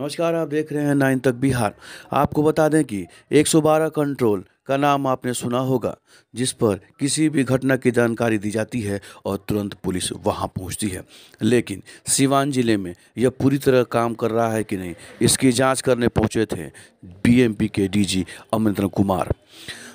नमस्कार आप देख रहे हैं नाइन तक बिहार आपको बता दें कि 112 कंट्रोल का नाम आपने सुना होगा जिस पर किसी भी घटना की जानकारी दी जाती है और तुरंत पुलिस वहां पहुंचती है लेकिन सिवान जिले में यह पूरी तरह काम कर रहा है कि नहीं इसकी जांच करने पहुंचे थे बीएमपी के डीजी अमरेंद्र कुमार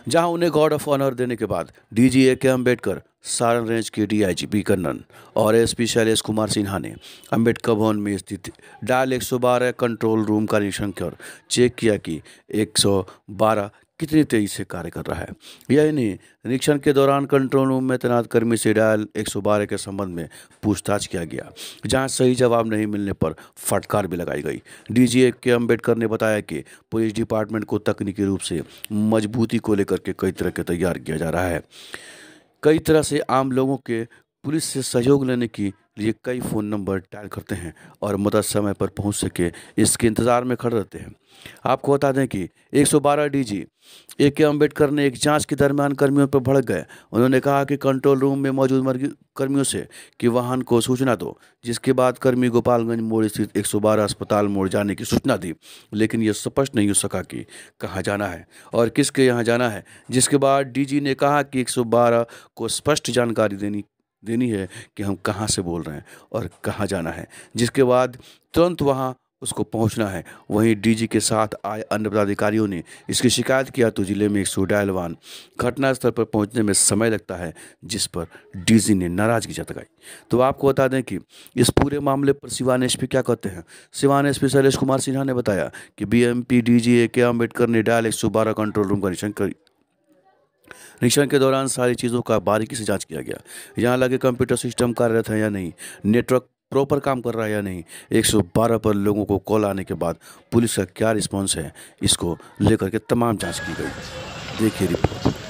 जहां उन्हें गार्ड ऑफ ऑनर देने के बाद जी A K Ambedkar Saran range के डीआईजी कन्नन और एसपी शैलेश कुमार सिन्हा ने अंबेडकर भवन में स्थित डायल 112 कंट्रोल रूम का निरीक्षण कर चेक किया कि 112 कितनी तेजी से कार्य कर रहा है यह नहीं निरीक्षण के दौरान कंट्रोल रूम में तैनात कर्मी से डायल 112 के संबंध में पूछताछ किया गया जहां सही जवाब नहीं मिलने पर फटकार भी लगाई गई डीजीए के अम्बेडकर ने बताया कि पुलिस डिपार्टमेंट को तकनीकी रूप से मजबूती को लेकर के कई तरह के तैयार किया जा रहा है कई तरह से आम लोगों के पुलिस से सहयोग लेने की लिए कई फ़ोन नंबर डायल करते हैं और मदद समय पर पहुंच सके इसके इंतज़ार में खड़े रहते हैं आपको बता दें कि 112 डीजी ए के अम्बेडकर ने एक जांच के दरमियान कर्मियों पर भड़क गए उन्होंने कहा कि कंट्रोल रूम में मौजूद कर्मियों से कि वाहन को सूचना दो जिसके बाद कर्मी गोपालगंज मोड़ स्थित 112 अस्पताल मोड़ जाने की सूचना दी लेकिन यह स्पष्ट नहीं हो सका कि कहाँ जाना है और किसके यहाँ जाना है जिसके बाद डी ने कहा कि एक को स्पष्ट जानकारी देनी देनी है कि हम कहाँ से बोल रहे हैं और कहाँ जाना है जिसके बाद तुरंत वहाँ उसको पहुंचना है वहीं डीजी के साथ आए अन्य पदाधिकारियों ने इसकी शिकायत किया तो जिले में एक सौ डायलवान घटनास्थल पर पहुंचने में समय लगता है जिस पर डीजी ने नाराजगी जताई तो आपको बता दें कि इस पूरे मामले पर सिवान एस क्या कहते हैं सिवान पी शैलेश कुमार सिन्हा ने बताया कि बीएमपी डीजी ए के अम्बेडकर ने डायल एक कंट्रोल रूम का निरीक्षण निरीक्षण के दौरान सारी चीज़ों का बारीकी से जांच किया गया यहाँ लगे कंप्यूटर सिस्टम कार्यरत है या नहीं नेटवर्क प्रॉपर काम कर रहा है या नहीं 112 पर लोगों को कॉल आने के बाद पुलिस का क्या रिस्पॉन्स है इसको लेकर के तमाम जाँच की गई देखिए रिपोर्ट